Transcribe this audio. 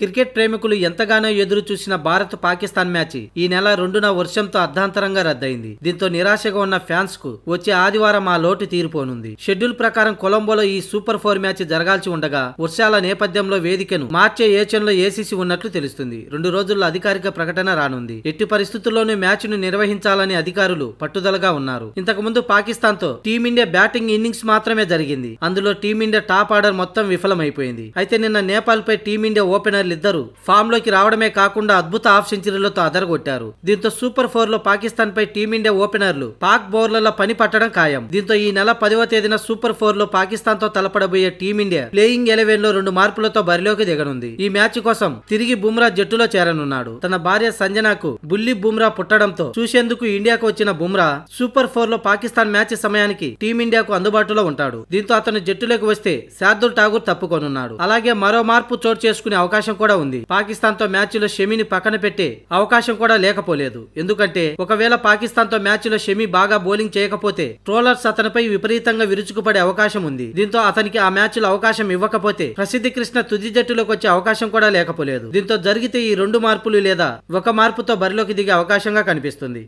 cricket ప్రేమికులు ఎంతగానో ఎదురు చూసిన భారత్ పాకిస్తాన్ మ్యాచ్ ఈ నెల రెండున వర్షంతో అర్ధాంతరంగా రద్దయింది దీంతో నిరాశగా ఉన్న ఫ్యాన్స్ కు వచ్చే ఆదివారం ఆ లోటు తీరిపోనుంది షెడ్యూల్ ప్రకారం కొలంబోలో ఈ సూపర్ ఫోర్ మ్యాచ్ జరగాల్సి ఉండగా వర్షాల నేపథ్యంలో వేదికను మార్చే ఏచన్లో ఏసీసీ ఉన్నట్లు తెలుస్తుంది రెండు రోజుల్లో అధికారిక ప్రకటన రానుంది ఎట్టి పరిస్థితుల్లోనూ మ్యాచ్ ను నిర్వహించాలని అధికారులు పట్టుదలగా ఉన్నారు ఇంతకుముందు పాకిస్తాన్ తో టీమిండియా బ్యాటింగ్ ఇన్నింగ్స్ మాత్రమే జరిగింది అందులో టీమిండియా టాప్ ఆర్డర్ మొత్తం విఫలమైపోయింది అయితే నిన్న నేపాల్ పై టీమిండియా ఓపెనర్ ఇద్దరు ఫామ్ లోకి రావడమే కాకుండా అద్భుత హాఫ్ సెంచరీలతో అదరగొట్టారు దీంతో సూపర్ ఫోర్ లో పాకిస్తాన్ పై టీమిండియా ఓపెనర్లు పాక్ బౌలర్ల పని పట్టడం ఖాయం దీంతో ఈ నెల పదవ తేదీన సూపర్ ఫోర్ లో పాకిస్తాన్ తో తలపడబోయే టీమిండియా ప్లేయింగ్ ఎలెవెన్ లో రెండు మార్పులతో బరిలోకి దిగనుంది ఈ మ్యాచ్ కోసం తిరిగి బుమ్రా జట్టులో చేరనున్నాడు తన భార్య సంజనాకు బుల్లి బుమ్రా పుట్టడంతో చూసేందుకు ఇండియాకు వచ్చిన బుమ్రా సూపర్ ఫోర్ లో పాకిస్తాన్ మ్యాచ్ సమయానికి టీమిండియాకు అందుబాటులో ఉంటాడు దీంతో అతను జట్టులోకి వస్తే శార్దుల్ ఠాగూర్ తప్పుకొనున్నాడు అలాగే మరో మార్పు చోటు చేసుకునే అవకాశం అవకాశం కూడా ఉంది పాకిస్తాన్ తో మ్యాచ్ లో షమీని పక్కన పెట్టే అవకాశం కూడా లేకపోలేదు ఎందుకంటే ఒకవేళ పాకిస్తాన్ తో మ్యాచ్ లో షమీ బాగా బౌలింగ్ చేయకపోతే ట్రోలర్స్ అతనిపై విపరీతంగా విరుచుకుపడే అవకాశం ఉంది దీంతో అతనికి ఆ మ్యాచ్ లో అవకాశం ఇవ్వకపోతే ప్రసిద్ధి కృష్ణ తుది జట్టులోకి వచ్చే అవకాశం కూడా లేకపోలేదు దీంతో జరిగితే ఈ రెండు మార్పులు లేదా ఒక మార్పుతో బరిలోకి దిగే అవకాశంగా కనిపిస్తుంది